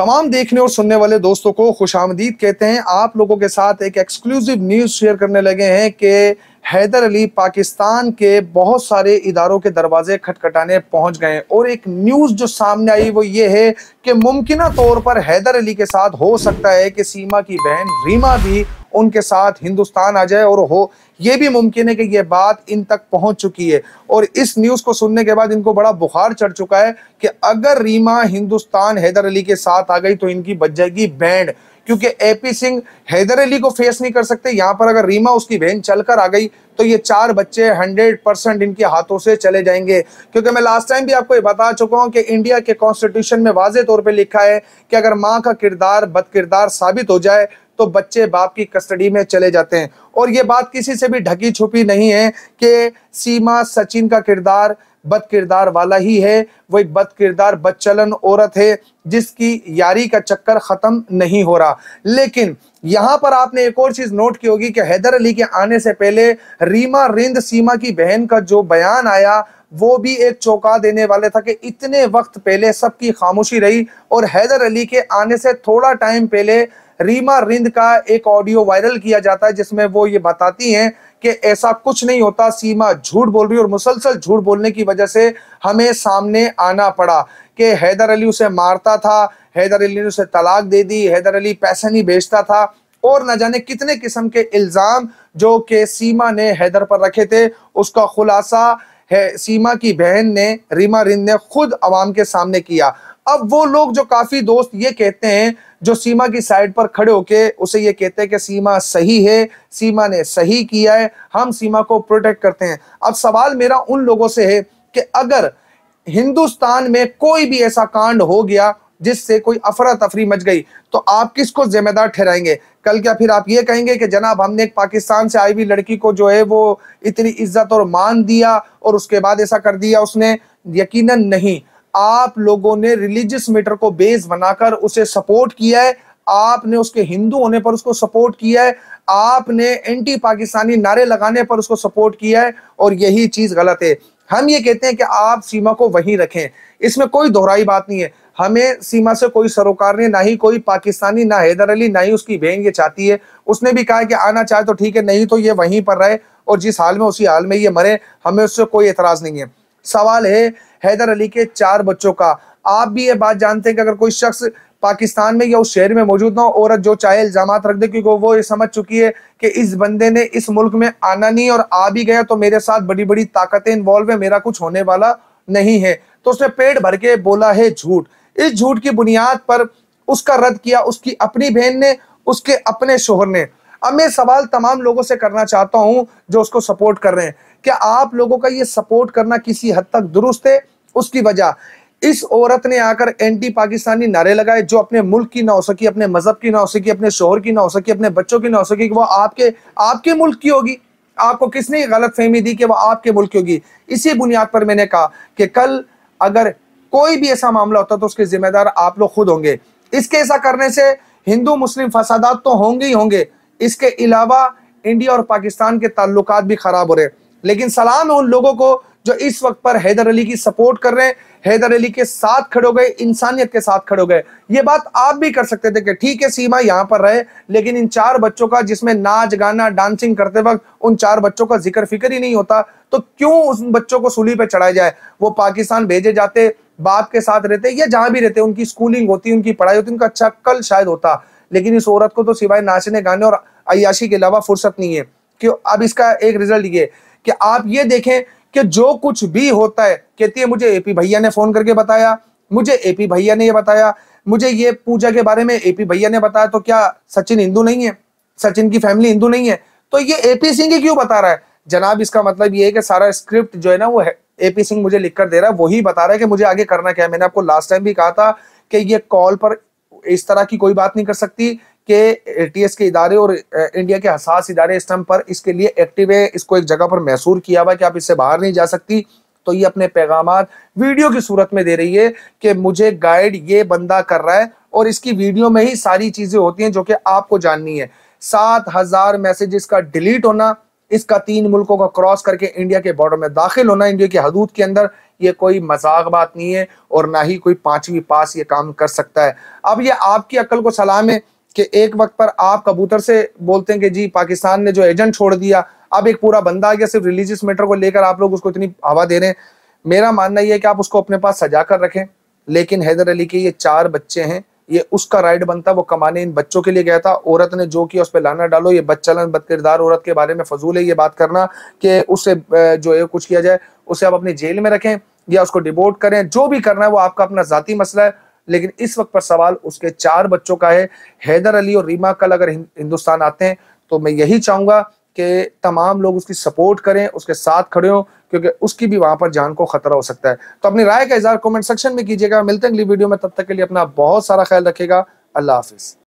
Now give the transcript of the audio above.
तमाम देखने और सुनने वाले दोस्तों को खुश आमदीद कहते हैं आप लोगों के साथ एक एक्सक्लूसिव न्यूज़ शेयर करने लगे हैं कि हैदर अली पाकिस्तान के बहुत सारे इदारों के दरवाजे खटखटाने पहुंच गए और एक न्यूज़ जो सामने आई वो ये है कि मुमकिन तौर पर हैदर अली के साथ हो सकता है कि सीमा की बहन रीमा भी उनके साथ हिंदुस्तान आ जाए और हो ये भी मुमकिन है कि ये बात इन तक पहुंच चुकी है और इस न्यूज़ को सुनने के बाद इनको बड़ा बुखार चढ़ चुका है कि अगर रीमा हिंदुस्तान हैदर अली के साथ आ गई तो इनकी बच जाएगी बैंड क्योंकि एपी सिंह हैदर अली को फेस नहीं कर सकते यहां पर अगर रीमा उसकी बहन चलकर आ गई तो ये चार बच्चे 100 परसेंट इनके हाथों से चले जाएंगे क्योंकि मैं लास्ट टाइम भी आपको ये बता चुका हूँ कि इंडिया के कॉन्स्टिट्यूशन में वाजे तौर पे लिखा है कि अगर माँ का किरदार बद किरदार साबित हो जाए तो बच्चे बाप की कस्टडी में चले जाते हैं और ये बात किसी से भी ढकी छुपी नहीं है कि सीमा सचिन का किरदार बद किरदार वाला ही है वो एक बद किरदार बदचलन औरत है जिसकी यारी का चक्कर ख़त्म नहीं हो रहा लेकिन यहाँ पर आपने एक और चीज़ नोट की होगी कि हैदर अली के आने से पहले रीमा रिंद सीमा की बहन का जो बयान आया वो भी एक चौंका देने वाले था कि इतने वक्त पहले सबकी खामोशी रही और हैदर अली के आने से थोड़ा टाइम पहले रीमा रिंद का एक ऑडियो वायरल किया जाता है जिसमें वो ये बताती हैं कि ऐसा कुछ नहीं होता सीमा झूठ बोल रही और मुसलसल झूठ बोलने की वजह से हमें सामने आना पड़ा कि हैदर अली उसे मारता था हैदर अली ने उसे तलाक दे दी हैदर अली पैसे नहीं बेचता था और न जाने कितने किस्म के इल्ज़ाम जो कि सीमा ने हैदर पर रखे थे उसका खुलासा है सीमा की बहन ने रीमा रिंद ने खुद अवाम के सामने किया अब वो लोग जो काफी दोस्त ये कहते हैं जो सीमा की साइड पर खड़े होके उसे ये कहते हैं कि सीमा सही है सीमा ने सही किया है हम सीमा को प्रोटेक्ट करते हैं अब सवाल मेरा उन लोगों से है कि अगर हिंदुस्तान में कोई भी ऐसा कांड हो गया जिससे कोई अफरा तफरी मच गई तो आप किसको जिम्मेदार ठहराएंगे कल क्या फिर आप ये कहेंगे कि जनाब हमने एक पाकिस्तान से आई हुई लड़की को जो है वो इतनी इज्जत और मान दिया और उसके बाद ऐसा कर दिया उसने यकीनन नहीं आप लोगों ने रिलीजियस मैटर को बेस बनाकर उसे सपोर्ट किया है आपने उसके हिंदू होने पर उसको सपोर्ट किया है आपने एंटी पाकिस्तानी नारे लगाने पर उसको सपोर्ट किया है और यही चीज गलत है हम ये कहते हैं कि आप सीमा को वहीं रखें इसमें कोई दोहराई बात नहीं है हमें सीमा से कोई सरोकार नहीं ना ही कोई पाकिस्तानी ना हैदर अली ना ही उसकी बहन ये चाहती है उसने भी कहा कि आना चाहे तो ठीक है नहीं तो ये वहीं पर रहे और जिस हाल में उसी हाल में ये मरे हमें उससे कोई एतराज नहीं है सवाल है हैदर अली के चार बच्चों का आप भी ये बात जानते हैं कि अगर कोई शख्स पाकिस्तान में या उस शहर में मौजूद ना हो औरत जो चाहे इल्जाम रख दे क्योंकि वो ये समझ चुकी है कि इस बंदे ने इस मुल्क में आना नहीं और आ भी गया तो मेरे साथ बड़ी बड़ी ताकतें इन्वॉल्व है मेरा कुछ होने वाला नहीं है तो उसने पेट भर के बोला है झूठ इस झूठ की बुनियाद पर उसका रद्द किया उसकी अपनी बहन ने उसके अपने शोहर ने अब मैं सवाल तमाम लोगों से करना चाहता हूं जो उसको सपोर्ट कर रहे हैं क्या आप लोगों का ये सपोर्ट करना किसी हद तक दुरुस्त है उसकी वजह इस औरत ने आकर एंटी पाकिस्तानी नारे लगाए जो अपने मुल्क की ना हो सकी अपने मजहब की ना हो सकी अपने शोहर की ना हो सकी अपने बच्चों की ना हो सकी वो आपके आपके मुल्क की होगी आपको किसने गलत फहमी दी कि वह आपके मुल्क की होगी इसी बुनियाद पर मैंने कहा कि कल अगर कोई भी ऐसा मामला होता तो उसके जिम्मेदार आप लोग खुद होंगे इसके ऐसा करने से हिंदू मुस्लिम फसादात तो होंगे ही होंगे इसके अलावा इंडिया और पाकिस्तान के ताल्लुक भी खराब हो रहे हैं लेकिन सलाम है उन लोगों को जो इस वक्त पर हैदर अली की सपोर्ट कर रहे हैं हैदर अली के साथ खड़े हो गए इंसानियत के साथ खड़े हो गए ये बात आप भी कर सकते थे कि ठीक है सीमा यहाँ पर रहे लेकिन इन चार बच्चों का जिसमें नाच गाना डांसिंग करते वक्त उन चार बच्चों का जिक्र फिक्र ही नहीं होता तो क्यों उन बच्चों को सूली पर चढ़ाया जाए वो पाकिस्तान भेजे जाते बाप के साथ रहते या जहां भी रहते उनकी स्कूलिंग होती उनकी पढ़ाई होती उनका अच्छा कल शायद होता लेकिन इस औरत को तो सिवाय नाचने गाने और अयाशी के अलावा फुर्सत नहीं है कि अब इसका एक रिजल्ट ये कि आप ये देखें कि जो कुछ भी होता है कहती है मुझे एपी भैया ने फोन करके बताया मुझे एपी भैया ने ये बताया मुझे ये पूजा के बारे में एपी भैया ने बताया तो क्या सचिन हिंदू नहीं है सचिन की फैमिली हिंदू नहीं है तो ये एपी सिंह क्यों बता रहा है जनाब इसका मतलब ये है कि सारा स्क्रिप्ट जो है ना वो है एपी सिंह मुझे लिख कर दे रहा है वही बता रहा है कि मुझे आगे करना क्या है मैंने आपको लास्ट टाइम भी कहा था कि ये कॉल पर इस तरह की कोई बात नहीं कर सकती के टीएस के इदारे और इंडिया के हसास इदारे इस टाइम पर इसके लिए एक्टिव है इसको एक जगह पर महसूर किया हुआ कि आप इससे बाहर नहीं जा सकती तो ये अपने पैगाम वीडियो की सूरत में दे रही है कि मुझे गाइड ये बंदा कर रहा है और इसकी वीडियो में ही सारी चीजें होती हैं जो कि आपको जाननी है सात हजार मैसेजेस का डिलीट होना इसका तीन मुल्कों का क्रॉस करके इंडिया के बॉर्डर में दाखिल होना इंडिया के हदूद के अंदर ये कोई मजाक बात नहीं है और ना ही कोई पांचवी पास ये काम कर सकता है अब ये आपकी अक्ल को सलाम है कि एक वक्त पर आप कबूतर से बोलते हैं कि जी पाकिस्तान ने जो एजेंट छोड़ दिया अब एक पूरा बंदा आ गया सिर्फ रिलीजियस मैटर को लेकर आप लोग उसको इतनी हवा दे रहे हैं मेरा मानना यह है कि आप उसको अपने पास सजा कर रखें लेकिन हैदर अली के ये चार बच्चे हैं ये उसका राइट बनता वो कमाने इन बच्चों के लिए गया था औरत ने जो किया उस पर लाना डालो ये बदचलन बदकिरदार औरत के बारे में फजूल है ये बात करना कि उससे जो है कुछ किया जाए उसे आप अपनी जेल में रखें या उसको डिबोट करें जो भी करना है वो आपका अपना जाती मसला है लेकिन इस वक्त पर सवाल उसके चार बच्चों का है हैदर अली और रीमा कल अगर हिंदुस्तान आते हैं तो मैं यही चाहूंगा कि तमाम लोग उसकी सपोर्ट करें उसके साथ खड़े हों क्योंकि उसकी भी वहां पर जान को खतरा हो सकता है तो अपनी राय का इजहार कमेंट सेक्शन में कीजिएगा मिलते हैं अगली वीडियो में तब तक के लिए अपना बहुत सारा ख्याल रखेगा अल्लाह हाफिज़